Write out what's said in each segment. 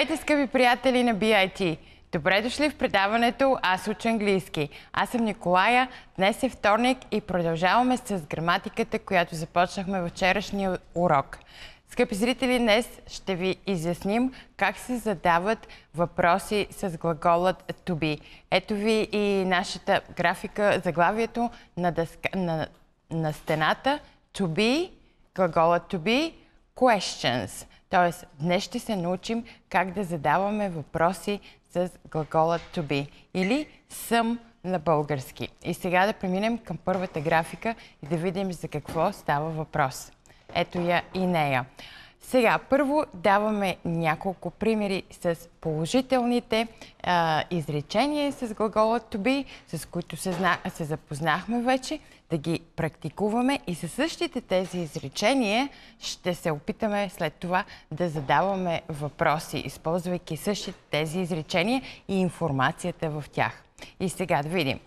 Здравейте, скъпи приятели на BIT! Добре дошли в предаването Аз уча английски. Аз съм Николая, днес е вторник и продължаваме с граматиката, която започнахме в вчерашния урок. Скъпи зрители, днес ще ви изясним как се задават въпроси с глаголът to be. Ето ви и нашата графика, заглавието на, дъска, на, на стената to be, глаголът to be, questions – Тоест, днес ще се научим как да задаваме въпроси с глагола to be или съм на български. И сега да преминем към първата графика и да видим за какво става въпрос. Ето я и нея. Сега, първо даваме няколко примери с положителните а, изречения с глагола to be, с които се, зна... се запознахме вече, да ги практикуваме и със същите тези изречения ще се опитаме след това да задаваме въпроси, използвайки същите тези изречения и информацията в тях. И сега да видим.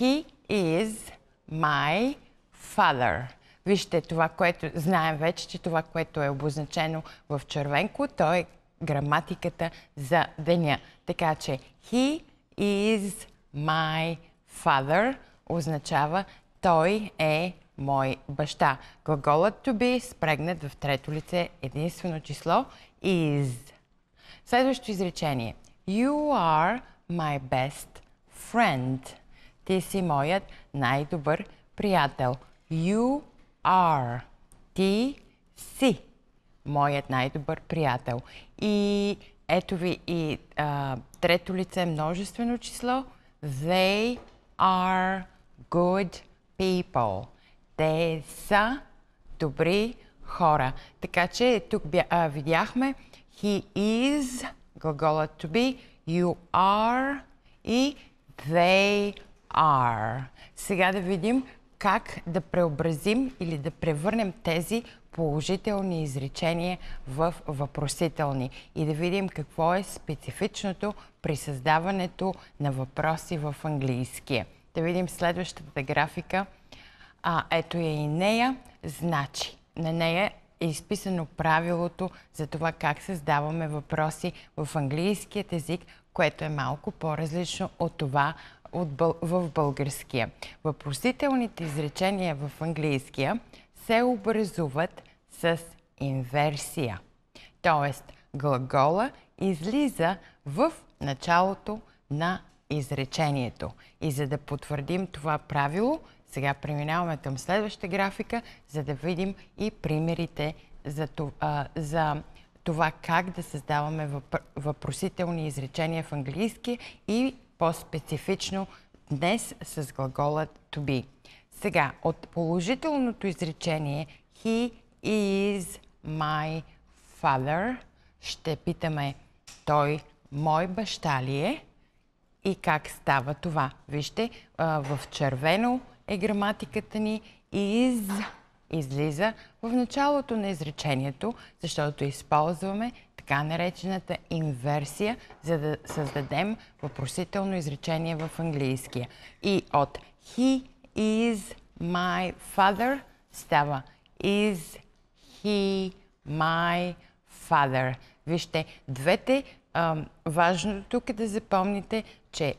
He is my father. Вижте това, което знаем вече, че това, което е обозначено в червенко, то е граматиката за деня. Така че he is my father означава той е мой баща. Глаголът to be спрегнат в трето лице единствено число is. Следващо изречение. You are my best friend. Ти си моят най-добър приятел. You R. Ти си моят най-добър приятел. И ето ви и а, трето лице е множествено число. They are good people. Те са добри хора. Така че тук а, видяхме he is, глаголът to be, you are и they are. Сега да видим как да преобразим или да превърнем тези положителни изречения в въпросителни и да видим какво е специфичното при създаването на въпроси в английския. Да видим следващата графика. А, ето я и нея. Значи, на нея е изписано правилото за това как създаваме въпроси в английският език, което е малко по-различно от това в българския. Въпросителните изречения в английския се образуват с инверсия. Тоест, глагола излиза в началото на изречението. И за да потвърдим това правило, сега преминаваме към следващата графика, за да видим и примерите за това, за това как да създаваме въпросителни изречения в английски и по-специфично днес с глагола to be. Сега, от положителното изречение He is my father ще питаме той мой баща ли е и как става това. Вижте, в червено е граматиката ни is излиза в началото на изречението, защото използваме така наречената инверсия, за да създадем въпросително изречение в английския. И от He is my father става Is he my father? Вижте, двете важно важното тук е да запомните, че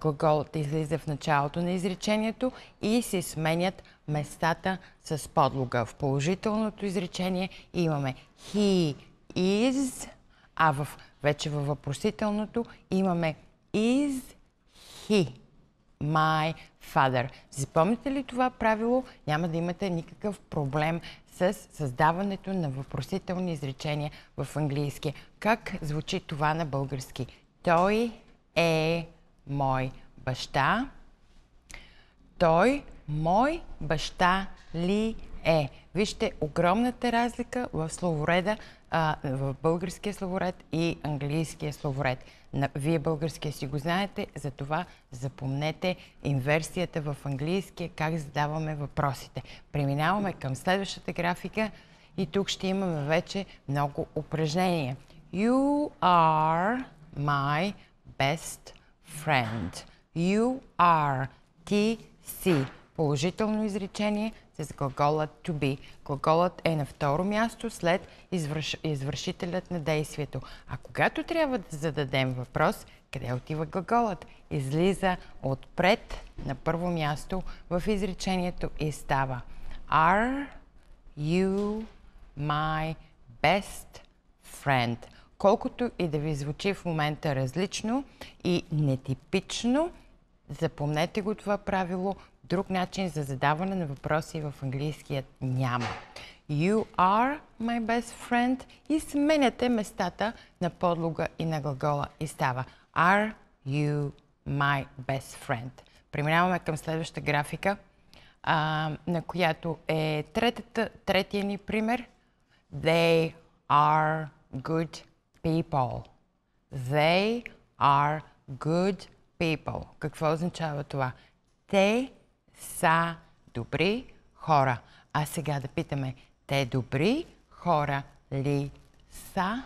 глаголът излиза в началото на изречението и се сменят местата с подлога. В положителното изречение имаме he is, а в, вече във въпросителното имаме is he my father. Запомните ли това правило? Няма да имате никакъв проблем с създаването на въпросителни изречения в английски. Как звучи това на български? Той е мой баща. Той мой баща ли е? Вижте огромната разлика в словореда, а, в българския словоред и английския словоред. Вие българския си го знаете, затова запомнете инверсията в английския, как задаваме въпросите. Преминаваме към следващата графика и тук ще имаме вече много упражнения. You are my best friend. You are. Ти си. Положително изречение с глагола to be. Глаголът е на второ място след извърш... извършителят на действието. А когато трябва да зададем въпрос, къде отива глаголът? Излиза отпред на първо място в изречението и става Are you my best friend? колкото и да ви звучи в момента различно и нетипично, запомнете го това правило. Друг начин за задаване на въпроси в английският няма. You are my best friend и сменяте местата на подлога и на глагола и става Are you my best friend? Преминаваме към следващата графика, а, на която е третата, третия ни пример. They are good people. They are good people. Какво означава това? Те са добри хора. А сега да питаме, те добри хора ли са?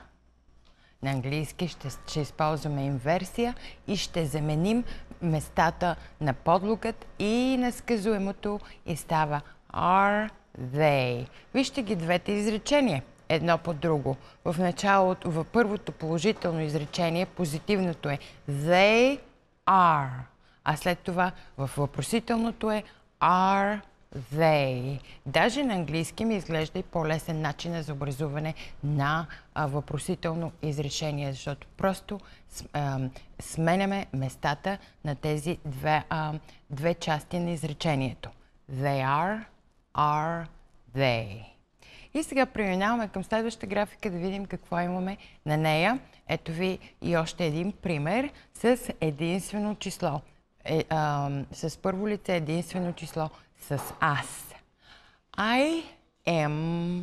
На английски ще, ще използваме инверсия и ще заменим местата на подлогът и на сказуемото и става are they. Вижте ги двете изречения едно по друго. В началото, в първото положително изречение, позитивното е they are, а след това в въпросителното е are they. Даже на английски ми изглежда и по-лесен начин за образуване на а, въпросително изречение, защото просто сменяме местата на тези две, а, две части на изречението. They are, are they. И сега преминаваме към следващата графика да видим какво имаме на нея. Ето ви и още един пример с единствено число. Е, а, с първо лице единствено число с аз. I am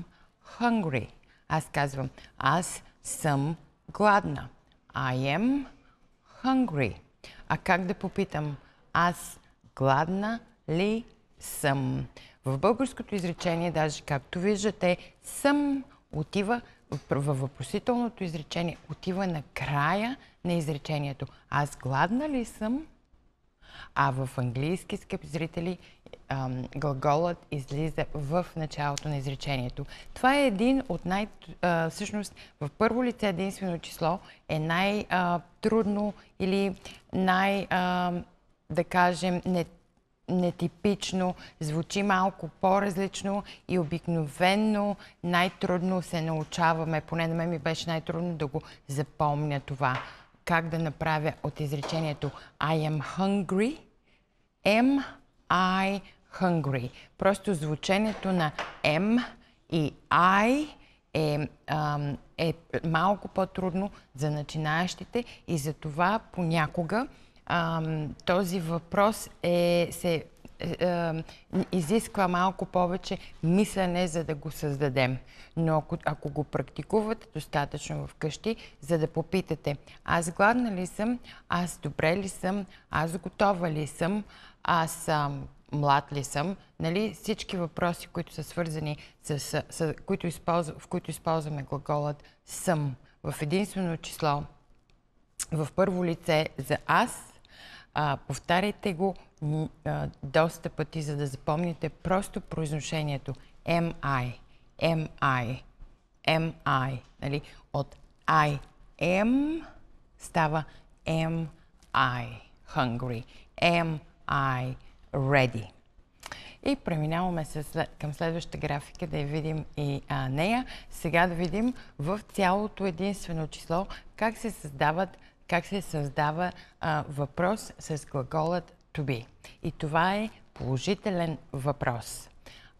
hungry. Аз казвам, аз съм гладна. I am hungry. А как да попитам, аз гладна ли съм? В българското изречение, даже както виждате, съм отива във въпросителното изречение, отива на края на изречението. Аз гладна ли съм? А в английски, скъпи зрители, глаголът излиза в началото на изречението. Това е един от най... Всъщност, в първо лице единствено число е най-трудно или най... да кажем, не нетипично, звучи малко по-различно и обикновенно най-трудно се научаваме, поне на мен ми беше най-трудно да го запомня това. Как да направя от изречението I am hungry, am I hungry. Просто звученето на M и I е, е малко по-трудно за начинаещите и за това понякога този въпрос е, се е, изисква малко повече мислене, за да го създадем. Но ако, ако го практикувате достатъчно вкъщи, за да попитате, аз гладна ли съм, аз добре ли съм, аз готова ли съм, аз ам, млад ли съм, нали? всички въпроси, които са свързани с, с, с които използв, в които използваме глаголът съм в единствено число, в първо лице за аз, а, повтаряйте го а, доста пъти, за да запомните просто произношението MI, MI, MI. Нали? От I am става M I hungry, M I ready. И преминаваме към следващата графика да я видим и а, нея. Сега да видим в цялото единствено число как се създават как се създава а, въпрос с глаголът to be. И това е положителен въпрос.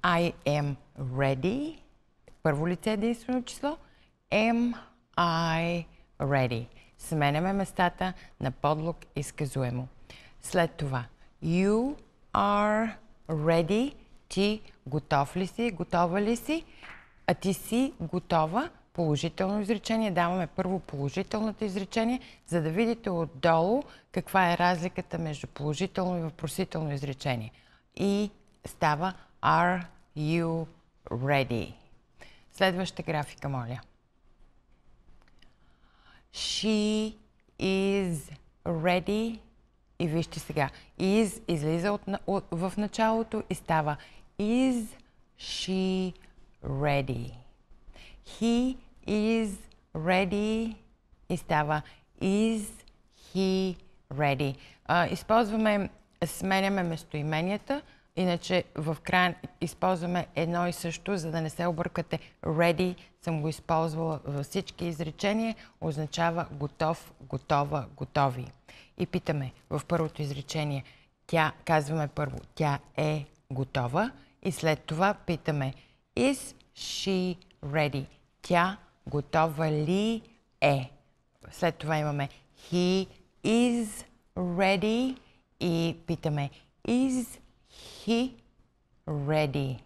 I am ready. Първо лице е единствено число. Am I ready? Сменяме местата на подлог изказуемо. След това You are ready. Ти готов ли си? Готова ли си? А ти си готова? положително изречение, даваме първо положителното изречение, за да видите отдолу каква е разликата между положително и въпросително изречение. И става Are you ready? Следваща графика, моля. She is ready. И вижте сега. Is излиза от, от, в началото и става Is she ready? He is ready и става Is he ready? А, използваме, сменяме местоименията, иначе в края използваме едно и също, за да не се объркате. Ready съм го използвала във всички изречения, означава готов, готова, готови. И питаме в първото изречение, тя, казваме първо, тя е готова и след това питаме Is she ready. Тя готова ли е? След това имаме he is ready и питаме is he ready?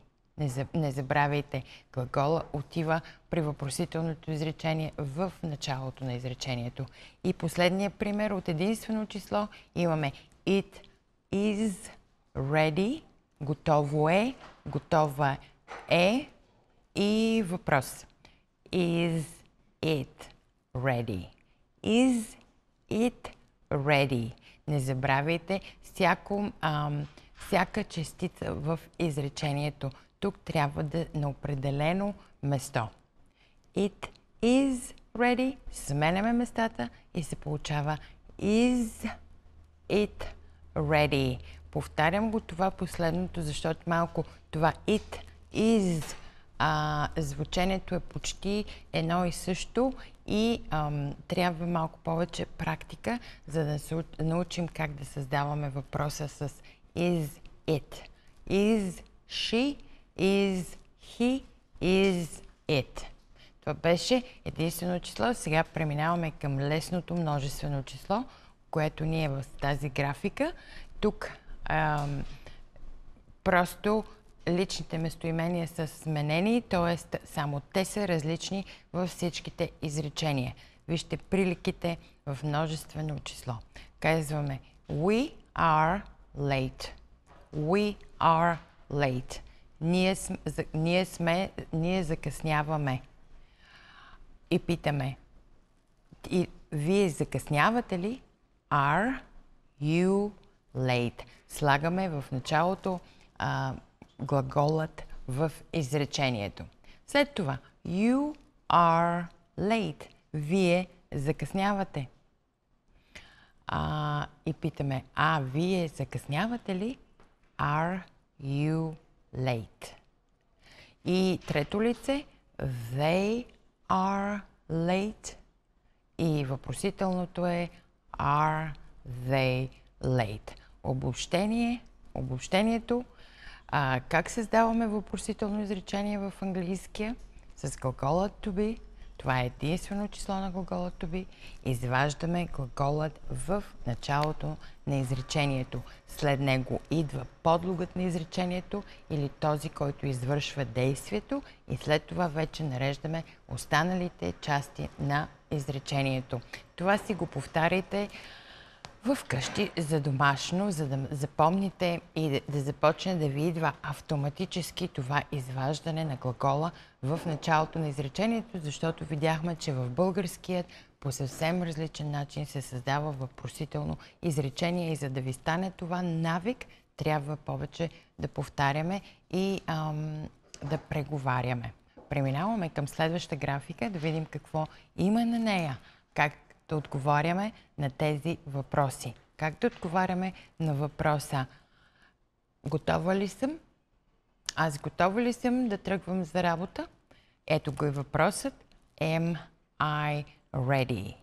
Не забравяйте, глагола отива при въпросителното изречение в началото на изречението. И последния пример от единствено число имаме it is ready, готово е, готова е, и въпрос. Is it ready? Is it ready? Не забравяйте всяко, а, всяка частица в изречението. Тук трябва да на определено место. It is ready. Сменяме местата и се получава is it ready. Повтарям го това последното, защото малко това it is а, звученето е почти едно и също и ам, трябва малко повече практика, за да се научим как да създаваме въпроса с is it, is she, is he, is it. Това беше единствено число. Сега преминаваме към лесното множествено число, което ни е в тази графика. Тук ам, просто личните местоимения са сменени, т.е. само те са различни във всичките изречения. Вижте приликите в множествено число. Казваме We are late. We are late. Ние, ние, сме, ние закъсняваме. И питаме. И вие закъснявате ли? Are you late? Слагаме в началото а, глаголът в изречението. След това You are late. Вие закъснявате. А, и питаме, а вие закъснявате ли? Are you late? И трето лице, they are late. И въпросителното е are they late. Обобщение, обобщението а, как създаваме въпросително изречение в английския? С глаголът to be. Това е единствено число на глаголът to be. Изваждаме глаголът в началото на изречението. След него идва подлогът на изречението или този, който извършва действието и след това вече нареждаме останалите части на изречението. Това си го повтаряйте. Вкъщи за домашно, за да запомните и да, да започне да ви идва автоматически това изваждане на глагола в началото на изречението, защото видяхме, че в българският по съвсем различен начин се създава въпросително изречение и за да ви стане това навик, трябва повече да повтаряме и ам, да преговаряме. Преминаваме към следваща графика, да видим какво има на нея, как да отговаряме на тези въпроси. Как да отговаряме на въпроса готова ли съм? Аз готова ли съм да тръгвам за работа? Ето го и въпросът. Am I ready?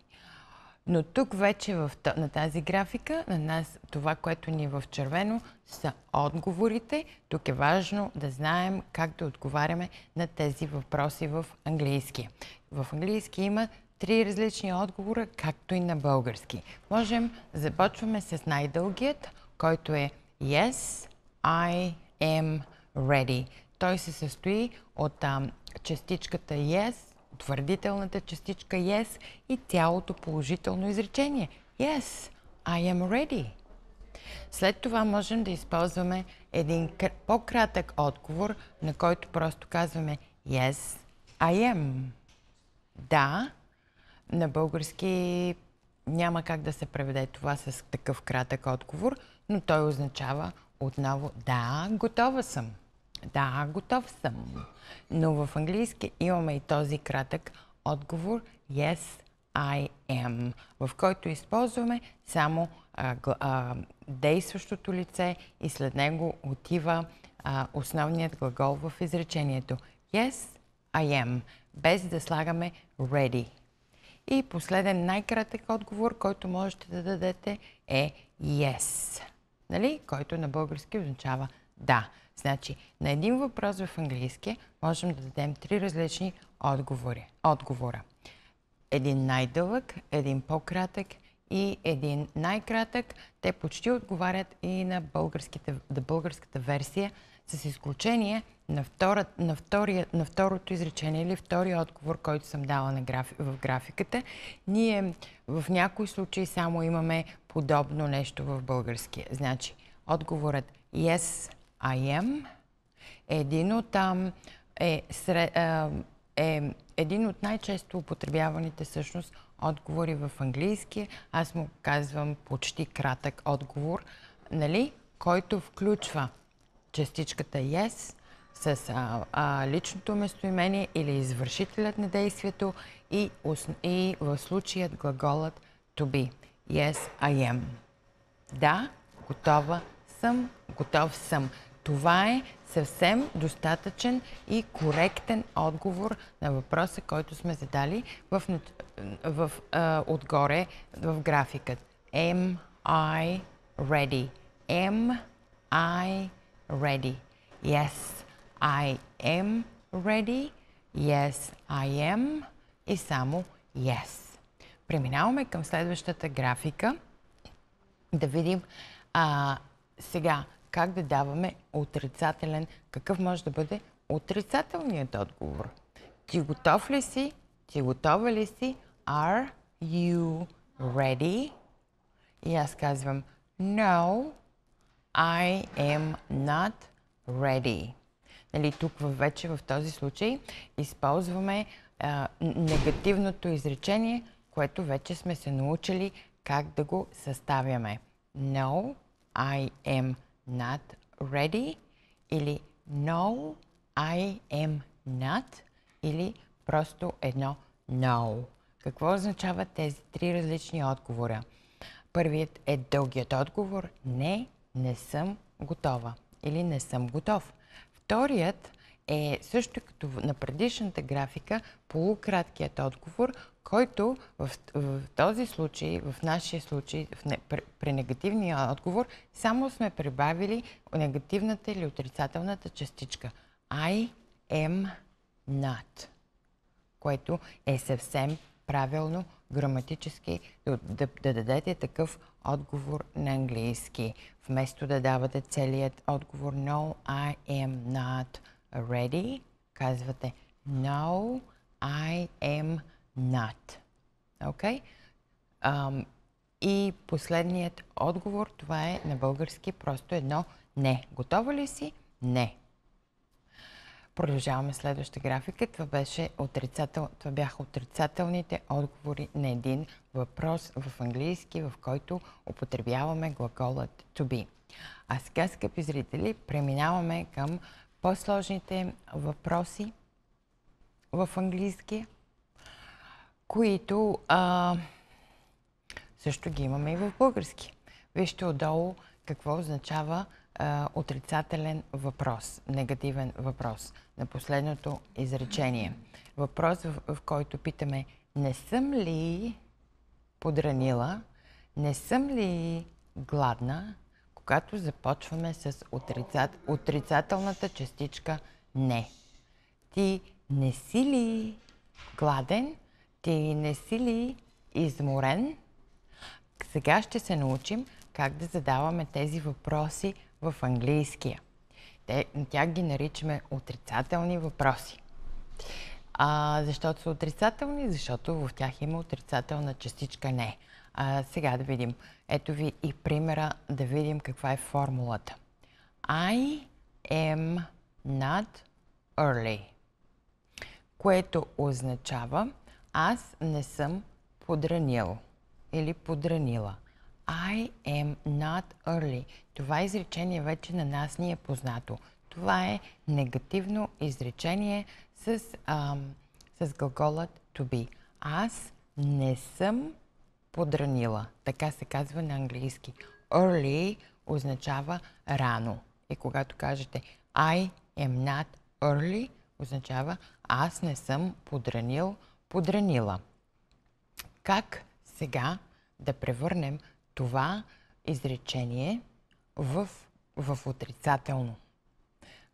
Но тук вече в, на тази графика, на нас, това, което ни е в червено, са отговорите. Тук е важно да знаем как да отговаряме на тези въпроси в английски. В английски има три различни отговора, както и на български. Можем, започваме с най-дългият, който е Yes, I am ready. Той се състои от а, частичката Yes, твърдителната частичка Yes и цялото положително изречение. Yes, I am ready. След това можем да използваме един по-кратък отговор, на който просто казваме Yes, I am. Да, на български няма как да се преведе това с такъв кратък отговор, но той означава отново да, готова съм. Да, готов съм. Но в английски имаме и този кратък отговор Yes, I am, в който използваме само а, а, действащото лице и след него отива а, основният глагол в изречението. Yes, I am, без да слагаме ready. И последен най-кратък отговор, който можете да дадете е yes. Нали? Който на български означава да. Значи, на един въпрос в английски можем да дадем три различни отговори. отговора. Един най-дълъг, един по-кратък и един най-кратък. Те почти отговарят и на, българската версия, с изключение на, втора, на, втория, на второто изречение или втория отговор, който съм дала на граф, в графиката, ние в някои случаи само имаме подобно нещо в българския. Значи, отговорът Yes, I am е един от, е, сре, е един от най-често употребяваните всъщност отговори в английски. Аз му казвам почти кратък отговор, нали? който включва частичката yes, с а, а, личното местоимение или извършителят на действието и, и в случаят глаголът to be. Yes, I am. Да, готова съм, готов съм. Това е съвсем достатъчен и коректен отговор на въпроса, който сме задали в, в, а, отгоре в графикът. Am I ready? Am I ready? Yes. I am ready, yes, I am и само yes. Преминаваме към следващата графика. Да видим а, сега как да даваме отрицателен, какъв може да бъде отрицателният отговор. Ти готов ли си? Ти готова ли си? Are you ready? И аз казвам No, I am not ready. Нали, тук вече в този случай използваме а, негативното изречение, което вече сме се научили как да го съставяме. No, I am not ready или No, I am not или просто едно No. Какво означават тези три различни отговора? Първият е дългият отговор Не, не съм готова или не съм готов. Вторият е също като на предишната графика полукраткият отговор, който в, в този случай, в нашия случай, в не, при негативния отговор, само сме прибавили негативната или отрицателната частичка. I am not, което е съвсем правилно граматически да, да, да дадете такъв отговор на английски, вместо да давате целият отговор No, I am not ready, казвате No, I am not. ОК? Okay? Um, и последният отговор, това е на български просто едно не. Готова ли си? Не. Продължаваме следваща графика. Това, беше отрицател... Това бяха отрицателните отговори на един въпрос в английски, в който употребяваме глаголът to be. А сега, скъпи зрители, преминаваме към по-сложните въпроси в английски, които а, също ги имаме и в български. Вижте отдолу какво означава а, отрицателен въпрос, негативен въпрос на последното изречение. Въпрос, в, в който питаме не съм ли подранила, не съм ли гладна, когато започваме с отрицат, отрицателната частичка не. Ти не си ли гладен, ти не си ли изморен? Сега ще се научим как да задаваме тези въпроси в английския. Те, тях ги наричаме отрицателни въпроси. А, защото са отрицателни, защото в тях има отрицателна частичка не. А, сега да видим. Ето ви и примера да видим каква е формулата. I am not early. Което означава аз не съм подранил или подранила. I am not early. Това изречение вече на нас ни е познато. Това е негативно изречение с, ам, с глаголът to be. Аз не съм подранила. Така се казва на английски. Early означава рано. И когато кажете I am not early, означава аз не съм подранил, подранила. Как сега да превърнем това изречение в, в отрицателно.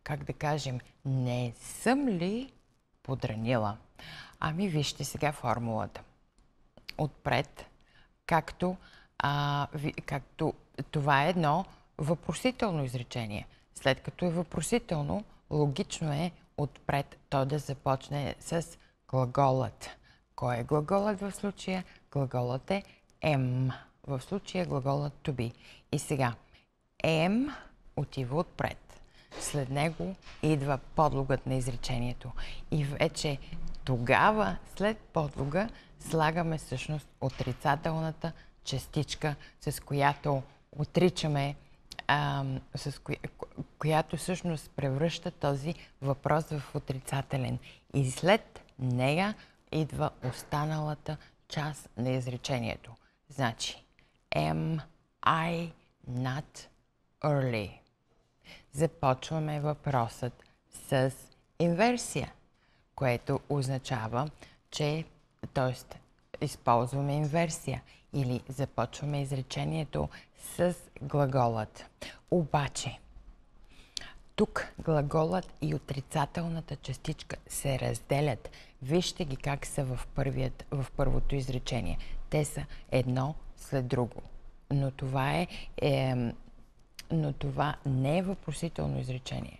Как да кажем, не съм ли подранила? Ами вижте сега формулата. Отпред, както, а, ви, както това е едно въпросително изречение. След като е въпросително, логично е отпред то да започне с глаголът. Кой е глаголът в случая? Глаголът е М в случая глагола to be. И сега, am отива отпред. След него идва подлогът на изречението. И вече тогава, след подлога, слагаме всъщност отрицателната частичка, с която отричаме, с която всъщност превръща този въпрос в отрицателен. И след нея идва останалата част на изречението. Значи, Am I not early? Започваме въпросът с инверсия, което означава, че, т.е. използваме инверсия или започваме изречението с глаголът. Обаче, тук глаголът и отрицателната частичка се разделят. Вижте ги как са в, първият, в първото изречение. Те са едно след друго. Но това е, е но това не е въпросително изречение.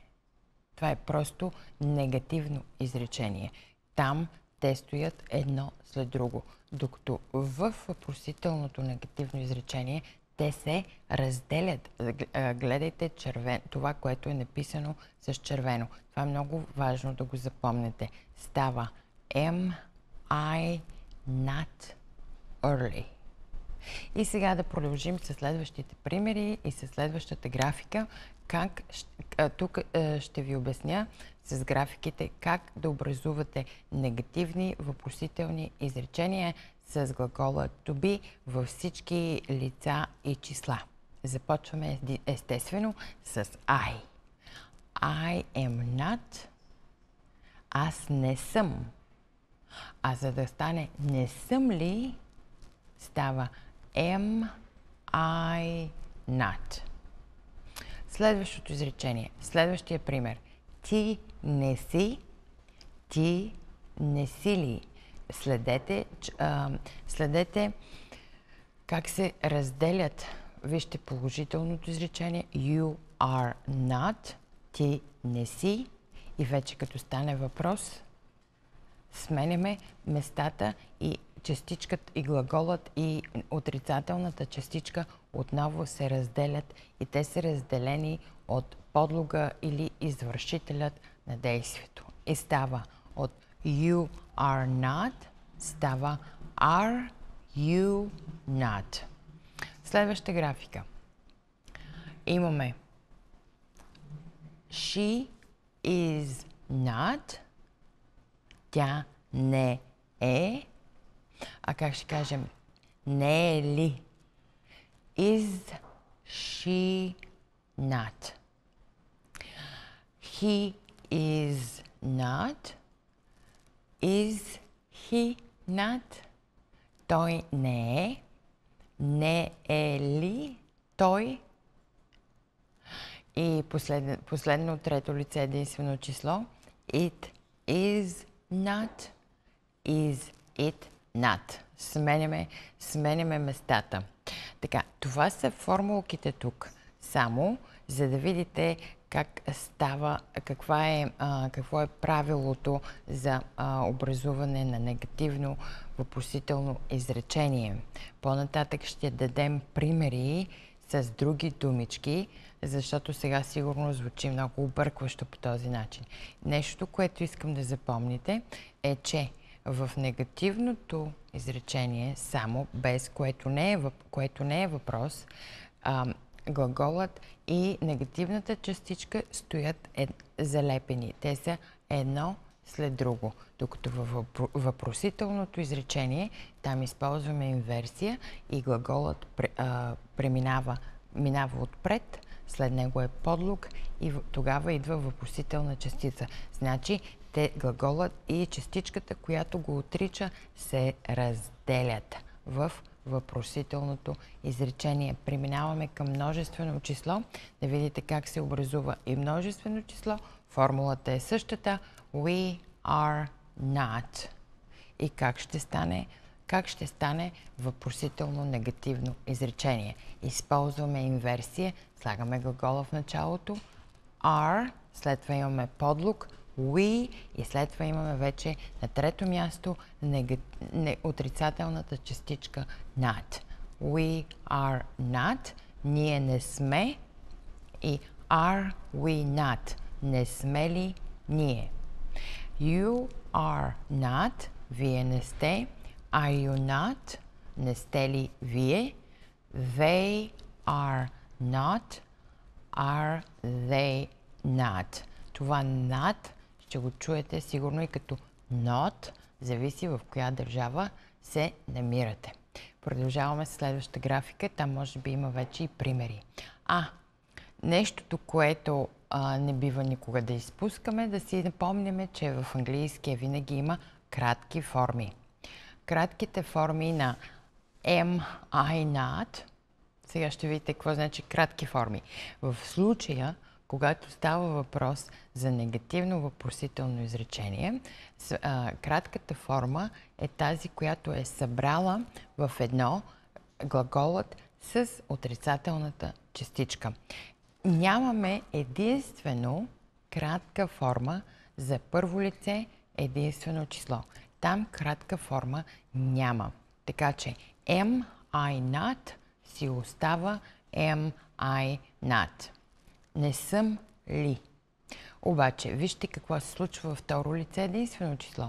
Това е просто негативно изречение. Там те стоят едно след друго. Докато в въпросителното негативно изречение те се разделят. Гледайте червен, това, което е написано с червено. Това е много важно да го запомнете. Става Am I not early? И сега да продължим с следващите примери и с следващата графика. Как, тук ще ви обясня с графиките как да образувате негативни въпросителни изречения с глагола to be във всички лица и числа. Започваме естествено с I. I am not. Аз не съм. А за да стане не съм ли, става am I not. Следващото изречение, следващия пример. Ти не си, ти не си ли. Следете, а, следете как се разделят. Вижте положителното изречение. You are not. Ти не си. И вече като стане въпрос, сменяме местата и частичката и глаголът и отрицателната частичка отново се разделят и те са разделени от подлога или извършителят на действието. И става от you are not, става are you not. Следваща графика. Имаме she is not, тя не е, а как ще кажем, не е ли? Is she not? He is not. Is he not? Той не е. Не е ли той? И последно, последно трето лице единствено число. It is not. Is it над. Сменяме, сменяме местата. Така, това са формулките тук. Само, за да видите как става, каква е, а, какво е правилото за а, образуване на негативно въпросително изречение. По-нататък ще дадем примери с други думички, защото сега сигурно звучи много объркващо по този начин. Нещо, което искам да запомните е, че в негативното изречение само, без което не е, което не е въпрос, а, глаголът и негативната частичка стоят е, залепени. Те са едно след друго. Докато във въпросителното изречение, там използваме инверсия и глаголът а, преминава, минава отпред, след него е подлог и тогава идва въпросителна частица. Значи те, глаголът и частичката, която го отрича, се разделят в въпросителното изречение. Преминаваме към множествено число. Да видите как се образува и множествено число. Формулата е същата. We are not. И как ще стане как ще стане въпросително негативно изречение. Използваме инверсия, слагаме глагола в началото, are, след това имаме подлук we и след това имаме вече на трето място не... отрицателната частичка not. We are not. Ние не сме. И are we not? Не сме ли ние? You are not. Вие не сте. Are you not? Не сте ли вие? They are not. Are they not? Това not ще го чуете сигурно и като not, зависи в коя държава се намирате. Продължаваме с следващата графика. Там може би има вече и примери. А, нещото, което а, не бива никога да изпускаме, да си напомняме, че в английския винаги има кратки форми. Кратките форми на am I not. Сега ще видите какво значи кратки форми. В случая когато става въпрос за негативно въпросително изречение, кратката форма е тази, която е събрала в едно глаголът с отрицателната частичка. Нямаме единствено кратка форма за първо лице, единствено число. Там кратка форма няма. Така че am I not си остава am I not. Не съм ли. Обаче, вижте какво се случва във второ лице единствено число.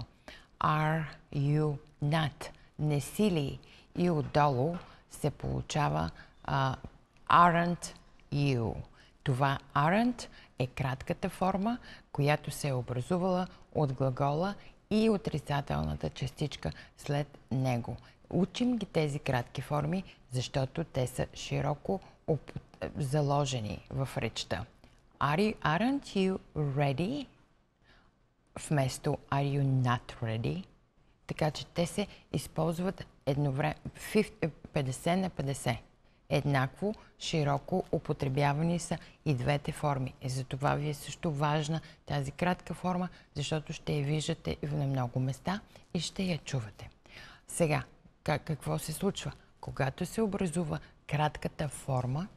Are you not? Не си ли? И отдолу се получава uh, aren't you. Това aren't е кратката форма, която се е образувала от глагола и отрицателната частичка след него. Учим ги тези кратки форми, защото те са широко употребени заложени в речта. Are you, aren't you ready? Вместо are you not ready? Така че те се използват едновременно 50 на 50. Еднакво широко употребявани са и двете форми. И е, затова ви е също важна тази кратка форма, защото ще я виждате на много места и ще я чувате. Сега, как, какво се случва? Когато се образува кратката форма,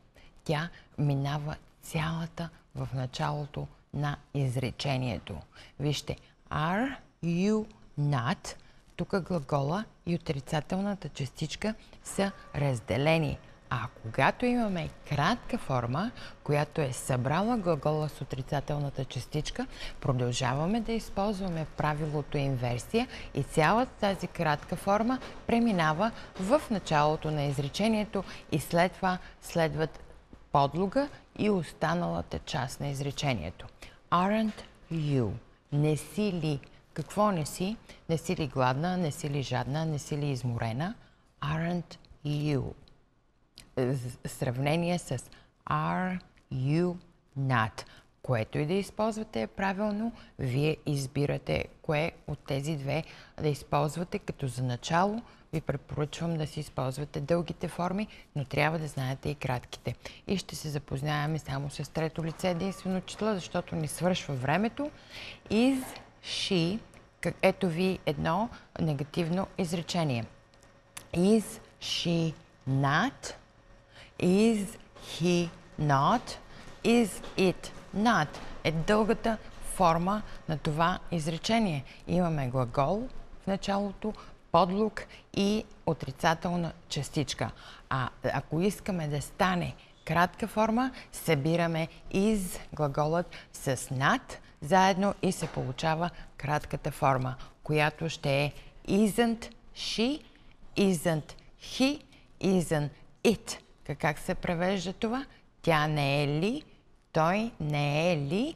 тя минава цялата в началото на изречението. Вижте, are you not? Тук глагола и отрицателната частичка са разделени. А когато имаме кратка форма, която е събрала глагола с отрицателната частичка, продължаваме да използваме правилото инверсия и цялата тази кратка форма преминава в началото на изречението и след това следват подлога и останалата част на изречението. Aren't you? Не си ли? Какво не си? Не си ли гладна? Не си ли жадна? Не си ли изморена? Aren't you? Сравнение с Are you not? Което и да използвате е правилно, вие избирате кое от тези две да използвате като за начало – ви препоръчвам да си използвате дългите форми, но трябва да знаете и кратките. И ще се запознаем само с трето лице единствено числа, защото ни свършва времето. Is, she, ето ви едно негативно изречение. Is she not? Is he not? Is it not? Е дългата форма на това изречение. Имаме глагол в началото, подлог и отрицателна частичка. А ако искаме да стане кратка форма, събираме из глаголът с над заедно и се получава кратката форма, която ще е isn't she, isn't he, isn't it. Как се превежда това? Тя не е ли, той не е ли,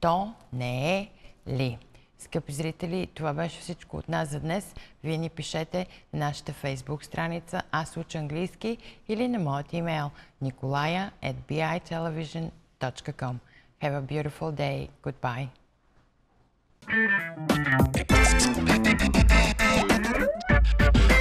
то не е ли. Скъпи зрители, това беше всичко от нас за днес. Вие ни пишете на нашата фейсбук страница Аз уча английски или на моят имейл николая at bitelevision.com Have a beautiful day. Goodbye. Thank you.